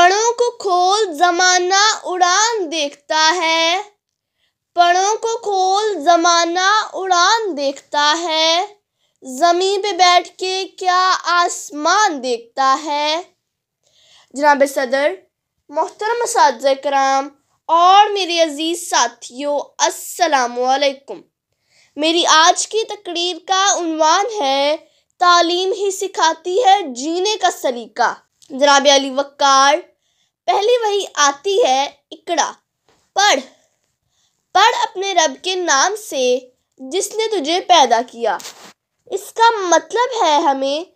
पणों को खोल जमाना उड़ान देखता है पणों को खोल जमाना उड़ान देखता है ज़मीं पे बैठ के क्या आसमान देखता है जनाब सदर मोहतरम साज कराम और मेरे अज़ीज़ साथियों वालेकुम मेरी आज की तकरीर का उनवान है तालीम ही सिखाती है जीने का सलीका जनाब अली वक़ार पहली वही आती है इकड़ा पढ़ पढ़ अपने रब के नाम से जिसने तुझे पैदा किया इसका मतलब है हमें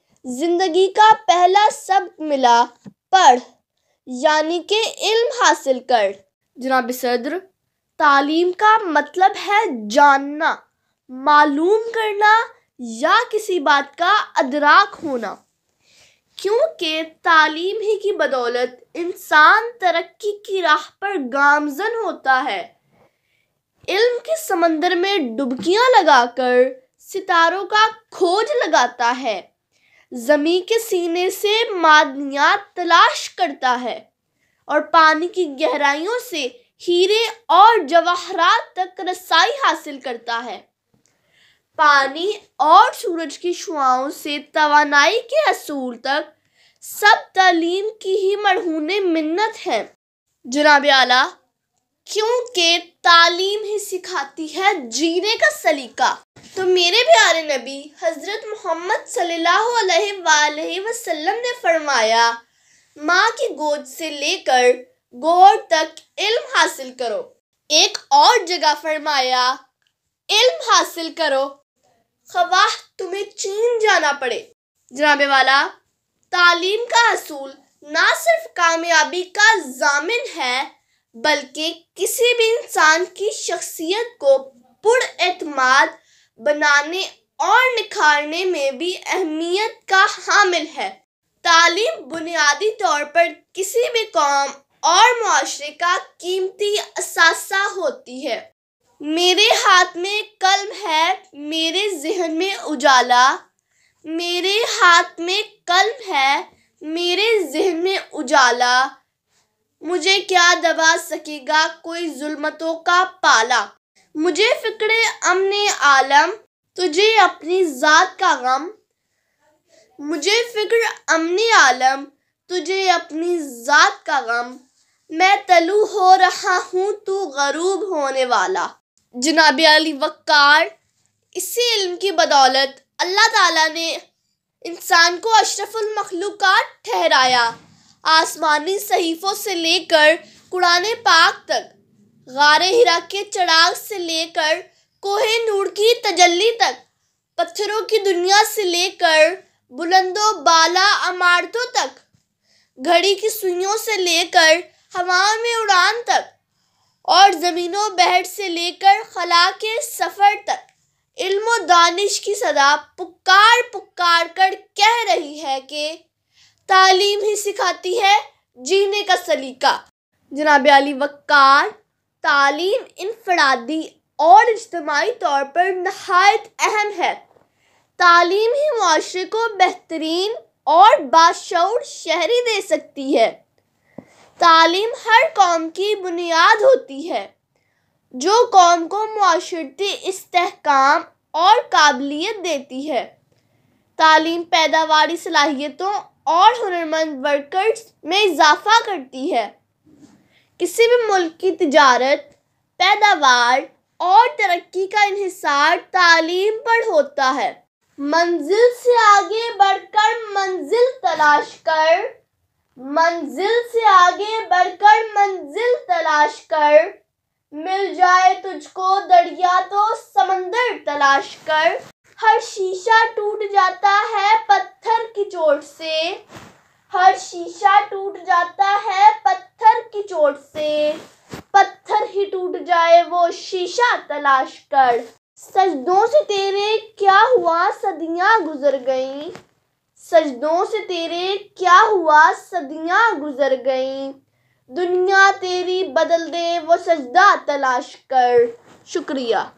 ज़िंदगी का पहला सबक मिला पढ़ यानी कि इल्म हासिल कर जनाब सदर तालीम का मतलब है जानना मालूम करना या किसी बात का अदराक होना क्योंकि तालीम ही की बदौलत इंसान तरक्की की राह पर गामजन होता है इल्म के समंदर में डुबकियां लगाकर सितारों का खोज लगाता है ज़मी के सीने से मादनियात तलाश करता है और पानी की गहराइयों से हीरे और जवाहरात तक रसाई हासिल करता है पानी और सूरज की शुआओं से तवानाई के असूल तक सब तालीम की ही मरहून मिन्नत है जनाब आला क्योंकि तालीम ही सिखाती है जीने का सलीका तो मेरे प्यारे नबी हज़रत मोहम्मद सल्लल्लाहु वसल्लम ने फरमाया माँ की गोद से लेकर गौर तक इल्म हासिल करो एक और जगह फरमाया इल्म हासिल करो खवाह तुम्हें चीन जाना पड़े जनाबे वाला तालीम का असूल ना सिर्फ कामयाबी का जामिन है बल्कि किसी भी इंसान की शख्सियत को पुरमाद बनाने और निखारने में भी अहमियत का हामिल है तालीम बुनियादी तौर पर किसी भी कौम और माशरे का कीमती असासा होती है मेरे हाथ में कलम है मेरे जहन में उजाला मेरे हाथ में कलम है मेरे जहन में उजाला मुझे क्या दबा सकेगा कोई जुल्मतों का पाला मुझे फिक्र अमन आलम तुझे अपनी ज़ात का गम मुझे फिक्र अमन आलम तुझे अपनी ज़ात का गम मैं तलु हो रहा हूँ तू गरूब होने वाला जनाब अली वक्कार इसी इल्म की बदौलत अल्लाह ताला ने इंसान को अशरफुल मखलूक ठहराया आसमानी सहीफ़ों से लेकर कुरान पाक तक गार हिरा के चढ़ाग से लेकर कोहे नूर की तजल्ली तक पत्थरों की दुनिया से लेकर बुलंदो बाला अमारतों तक घड़ी की सुइयों से लेकर हवा में उड़ान तक और ज़मीनों बहर से लेकर खला के सफ़र तक इल्म दानिश की सदा पुकार पुकार कर कह रही है कि तालीम ही सिखाती है जीने का सलीका जनाब अली वक़ार तालीम इनफरादी और इज्तमाही तौर पर नहायत अहम है तालीम ही माशरे को बेहतरीन और बाशूर शहरी दे सकती है तालीम हर कौम की बुनियाद होती है जो कौम को माशरती इसकाम और काबिलियत देती है तालीम पैदावारी सलाहियतों और हुनरमंद वर्कर्स में इजाफा करती है किसी भी मुल्क की तजारत पैदावार और तरक्की का इहिसार तालीम पर होता है मंजिल से आगे बढ़कर मंजिल तलाश कर मंजिल से आगे बढ़कर मंजिल तलाश कर मिल जाए तुझको दरिया तो समंदर तलाश कर हर शीशा टूट जाता है पत्थर की चोट से हर शीशा टूट जाता है पत्थर की चोट से पत्थर ही टूट जाए वो शीशा तलाश कर सजदों से तेरे क्या हुआ सदियां गुजर गईं सजदों से तेरे क्या हुआ सदियां गुजर गईं दुनिया तेरी बदल दे वो सजदा तलाश कर शुक्रिया